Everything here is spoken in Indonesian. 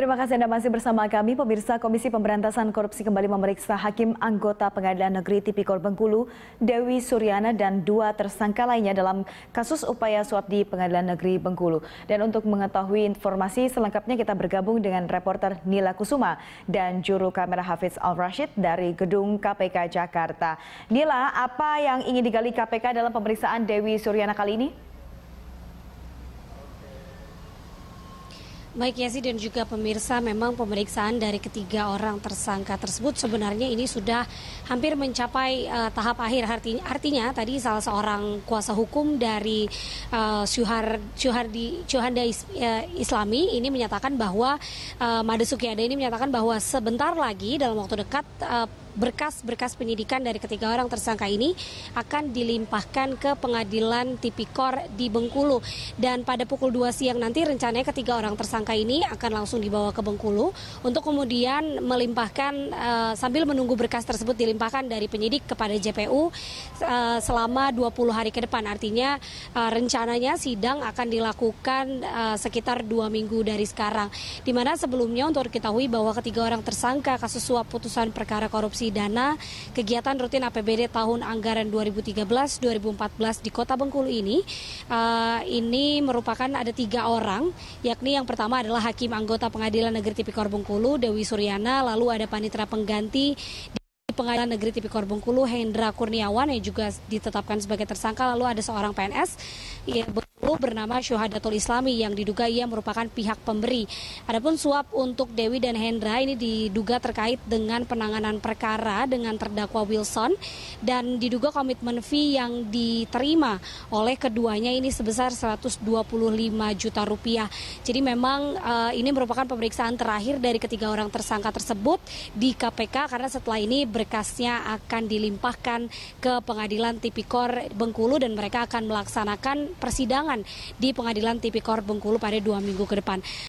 Terima kasih Anda masih bersama kami. Pemirsa Komisi Pemberantasan Korupsi kembali memeriksa Hakim Anggota Pengadilan Negeri Tipikor Bengkulu, Dewi Suryana dan dua tersangka lainnya dalam kasus upaya suap di Pengadilan Negeri Bengkulu. Dan untuk mengetahui informasi selengkapnya kita bergabung dengan reporter Nila Kusuma dan juru kamera Hafiz Al-Rashid dari Gedung KPK Jakarta. Nila, apa yang ingin digali KPK dalam pemeriksaan Dewi Suryana kali ini? Baik Yasi dan juga pemirsa memang pemeriksaan dari ketiga orang tersangka tersebut sebenarnya ini sudah hampir mencapai uh, tahap akhir artinya, artinya tadi salah seorang kuasa hukum dari uh, Syuhar Syuhardi Syuhanda Is, uh, Islami ini menyatakan bahwa uh, Made Sukiada ini menyatakan bahwa sebentar lagi dalam waktu dekat uh, berkas-berkas penyidikan dari ketiga orang tersangka ini akan dilimpahkan ke pengadilan tipikor di Bengkulu. Dan pada pukul 2 siang nanti rencananya ketiga orang tersangka ini akan langsung dibawa ke Bengkulu untuk kemudian melimpahkan uh, sambil menunggu berkas tersebut dilimpahkan dari penyidik kepada JPU uh, eh, selama 20 hari ke depan. Artinya uh, rencananya sidang akan dilakukan uh, sekitar dua minggu dari sekarang. Dimana sebelumnya untuk diketahui bahwa ketiga orang tersangka kasus suap putusan perkara korupsi alokasi dana kegiatan rutin APBD tahun anggaran 2013-2014 di Kota Bengkulu ini. Uh, ini merupakan ada tiga orang, yakni yang pertama adalah Hakim Anggota Pengadilan Negeri Tipikor Bengkulu, Dewi Suryana, lalu ada panitra pengganti Pengadilan Negeri Tipikor Bengkulu Hendra Kurniawan yang juga ditetapkan sebagai tersangka lalu ada seorang PNS ya, bernama Syuhadatul Islami yang diduga ia merupakan pihak pemberi. Adapun suap untuk Dewi dan Hendra ini diduga terkait dengan penanganan perkara dengan terdakwa Wilson dan diduga komitmen fee yang diterima oleh keduanya ini sebesar 125 juta rupiah. Jadi memang uh, ini merupakan pemeriksaan terakhir dari ketiga orang tersangka tersebut di KPK karena setelah ini berkasnya akan dilimpahkan ke Pengadilan Tipikor Bengkulu dan mereka akan melaksanakan persidangan di pengadilan tipikor Bengkulu pada dua minggu ke depan